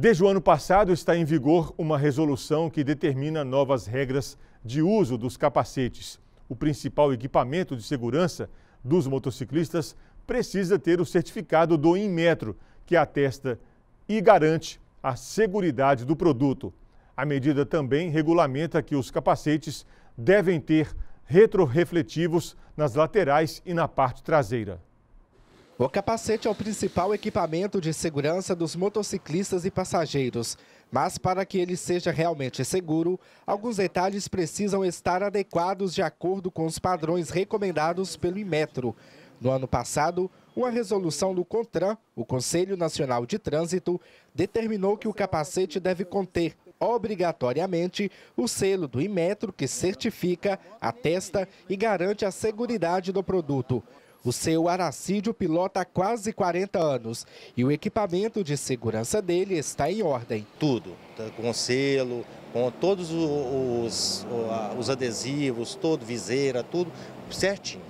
Desde o ano passado está em vigor uma resolução que determina novas regras de uso dos capacetes. O principal equipamento de segurança dos motociclistas precisa ter o certificado do Inmetro, que atesta e garante a segurança do produto. A medida também regulamenta que os capacetes devem ter retrorefletivos nas laterais e na parte traseira. O capacete é o principal equipamento de segurança dos motociclistas e passageiros. Mas para que ele seja realmente seguro, alguns detalhes precisam estar adequados de acordo com os padrões recomendados pelo Imetro. No ano passado, uma resolução do CONTRAN, o Conselho Nacional de Trânsito, determinou que o capacete deve conter obrigatoriamente o selo do Imetro que certifica, atesta e garante a segurança do produto. O seu Aracídio pilota há quase 40 anos e o equipamento de segurança dele está em ordem. Tudo, com selo, com todos os, os adesivos, todo, viseira, tudo certinho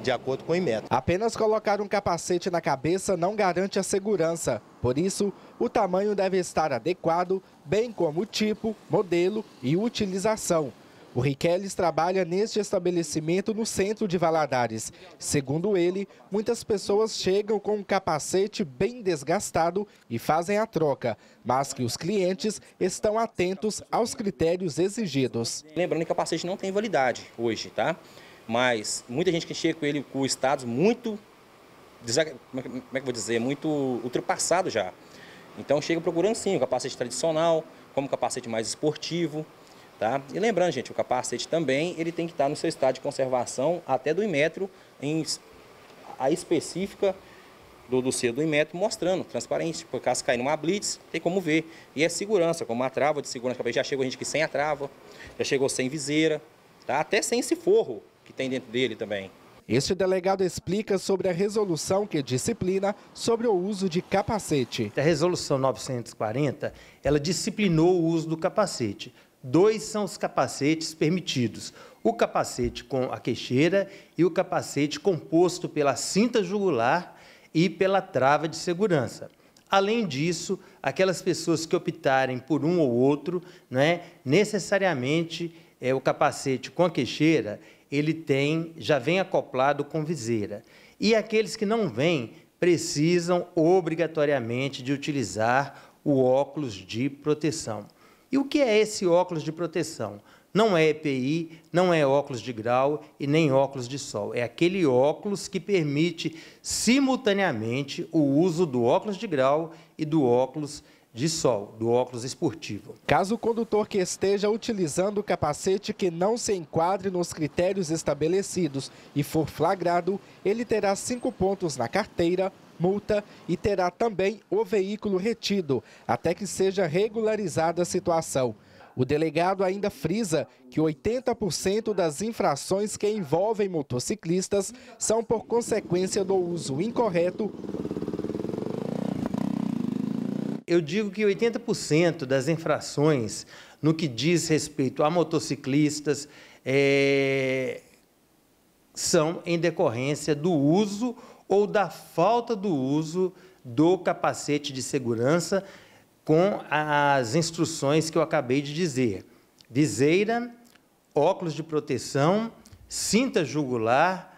de acordo com o IMET. Apenas colocar um capacete na cabeça não garante a segurança. Por isso, o tamanho deve estar adequado, bem como o tipo, modelo e utilização. O Riquelis trabalha neste estabelecimento no centro de Valadares. Segundo ele, muitas pessoas chegam com um capacete bem desgastado e fazem a troca, mas que os clientes estão atentos aos critérios exigidos. Lembrando que o capacete não tem validade hoje, tá? Mas muita gente que chega com ele com status muito como é que é vou dizer, muito ultrapassado já. Então chega procurando sim o capacete tradicional, como capacete mais esportivo. Tá? E lembrando, gente, o capacete também ele tem que estar tá no seu estado de conservação até do metro, em, a específica do, do selo do metro mostrando, transparente. Por caso cair numa blitz, tem como ver. E é segurança, como a trava de segurança Já chegou a gente que sem a trava, já chegou sem viseira, tá? até sem esse forro que tem dentro dele também. Este delegado explica sobre a resolução que disciplina sobre o uso de capacete. A resolução 940, ela disciplinou o uso do capacete. Dois são os capacetes permitidos: o capacete com a queixeira e o capacete composto pela cinta jugular e pela trava de segurança. Além disso, aquelas pessoas que optarem por um ou outro, né, necessariamente é, o capacete com a queixeira ele tem já vem acoplado com viseira. E aqueles que não vêm precisam obrigatoriamente de utilizar o óculos de proteção. E o que é esse óculos de proteção? Não é EPI, não é óculos de grau e nem óculos de sol. É aquele óculos que permite simultaneamente o uso do óculos de grau e do óculos de sol, do óculos esportivo. Caso o condutor que esteja utilizando o capacete que não se enquadre nos critérios estabelecidos e for flagrado, ele terá cinco pontos na carteira, multa e terá também o veículo retido, até que seja regularizada a situação. O delegado ainda frisa que 80% das infrações que envolvem motociclistas são por consequência do uso incorreto. Eu digo que 80% das infrações no que diz respeito a motociclistas é, são em decorrência do uso ou da falta do uso do capacete de segurança com as instruções que eu acabei de dizer. Viseira, óculos de proteção, cinta jugular,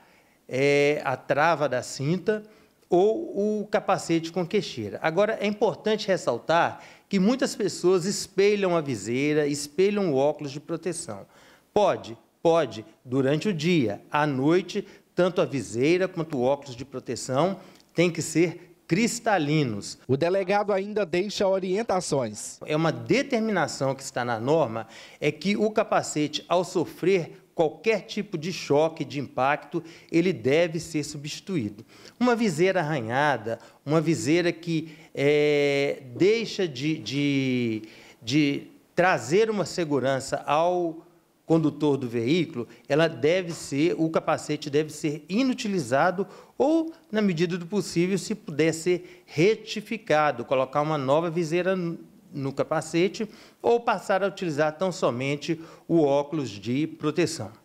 é, a trava da cinta ou o capacete com queixeira. Agora, é importante ressaltar que muitas pessoas espelham a viseira, espelham o óculos de proteção. Pode, pode, durante o dia, à noite, tanto a viseira quanto o óculos de proteção tem que ser cristalinos. O delegado ainda deixa orientações. É uma determinação que está na norma é que o capacete ao sofrer qualquer tipo de choque, de impacto, ele deve ser substituído. Uma viseira arranhada, uma viseira que é, deixa de, de, de trazer uma segurança ao condutor do veículo, ela deve ser, o capacete deve ser inutilizado ou, na medida do possível, se puder ser retificado, colocar uma nova viseira no capacete ou passar a utilizar tão somente o óculos de proteção.